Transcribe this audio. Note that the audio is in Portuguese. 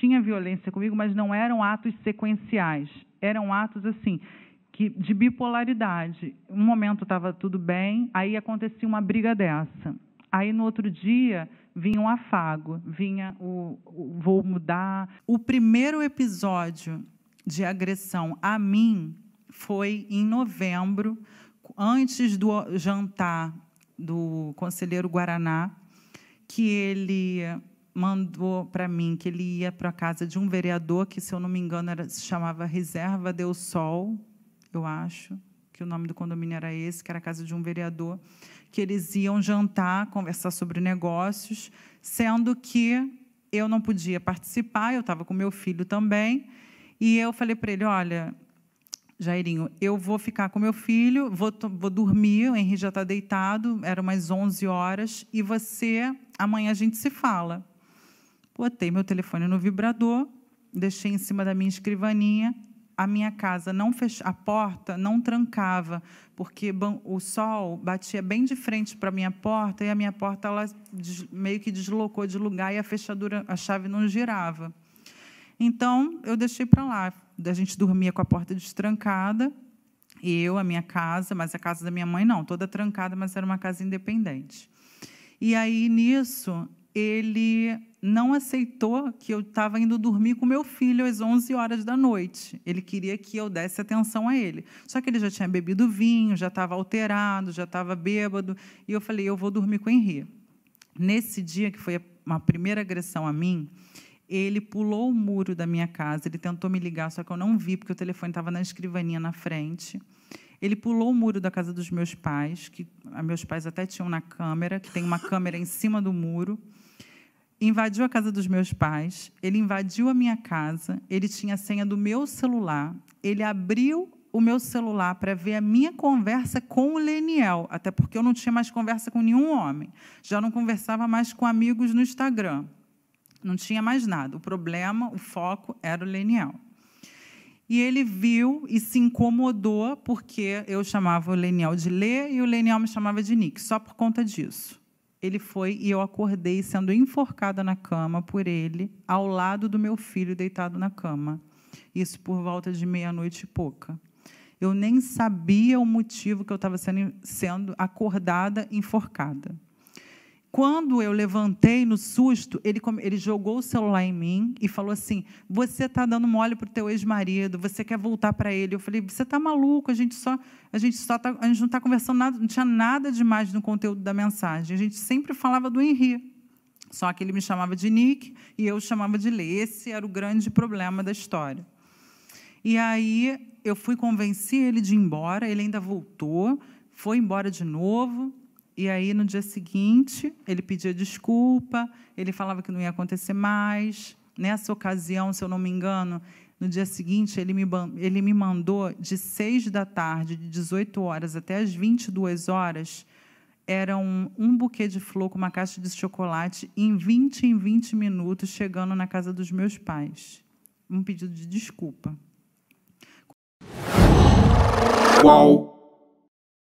tinha violência comigo, mas não eram atos sequenciais, eram atos assim que de bipolaridade. Um momento estava tudo bem, aí acontecia uma briga dessa. Aí no outro dia vinha um afago, vinha o, o vou mudar. O primeiro episódio de agressão a mim foi em novembro, antes do jantar do conselheiro Guaraná, que ele mandou para mim que ele ia para a casa de um vereador que, se eu não me engano, era, se chamava Reserva Deus Sol, eu acho, que o nome do condomínio era esse, que era a casa de um vereador, que eles iam jantar, conversar sobre negócios, sendo que eu não podia participar, eu estava com meu filho também, e eu falei para ele, olha, Jairinho, eu vou ficar com meu filho, vou, vou dormir, o Henrique já está deitado, eram umas 11 horas, e você, amanhã a gente se fala. Botei meu telefone no vibrador, deixei em cima da minha escrivaninha. A minha casa não fech... a porta não trancava, porque o sol batia bem de frente para a minha porta e a minha porta ela meio que deslocou de lugar e a fechadura, a chave não girava. Então, eu deixei para lá. A gente dormia com a porta destrancada, eu, a minha casa, mas a casa da minha mãe não, toda trancada, mas era uma casa independente. E aí nisso, ele não aceitou que eu estava indo dormir com meu filho às 11 horas da noite. Ele queria que eu desse atenção a ele. Só que ele já tinha bebido vinho, já estava alterado, já estava bêbado. E eu falei: eu vou dormir com o Henri. Nesse dia, que foi uma primeira agressão a mim, ele pulou o muro da minha casa. Ele tentou me ligar, só que eu não vi, porque o telefone estava na escrivaninha na frente. Ele pulou o muro da casa dos meus pais, que ah, meus pais até tinham na câmera, que tem uma câmera em cima do muro invadiu a casa dos meus pais, ele invadiu a minha casa, ele tinha a senha do meu celular, ele abriu o meu celular para ver a minha conversa com o Leniel, até porque eu não tinha mais conversa com nenhum homem, já não conversava mais com amigos no Instagram, não tinha mais nada. O problema, o foco era o Leniel. E ele viu e se incomodou porque eu chamava o Leniel de Lê e o Leniel me chamava de Nick, só por conta disso ele foi e eu acordei sendo enforcada na cama por ele, ao lado do meu filho deitado na cama. Isso por volta de meia-noite e pouca. Eu nem sabia o motivo que eu estava sendo, sendo acordada, enforcada. Quando eu levantei no susto, ele, ele jogou o celular em mim e falou assim: "Você está dando mole para o teu ex-marido, você quer voltar para ele?" Eu falei: "Você está maluco? A gente só a gente só tá, a gente não está conversando nada, não tinha nada demais no conteúdo da mensagem. A gente sempre falava do Henri, só que ele me chamava de Nick e eu chamava de Lê. Esse era o grande problema da história. E aí eu fui convencer ele de ir embora, ele ainda voltou, foi embora de novo. E aí, no dia seguinte, ele pedia desculpa, ele falava que não ia acontecer mais. Nessa ocasião, se eu não me engano, no dia seguinte, ele me, ele me mandou de 6 da tarde, de 18 horas até as 22 horas, era um, um buquê de flor com uma caixa de chocolate em 20 em 20 minutos, chegando na casa dos meus pais. Um pedido de desculpa. Qual?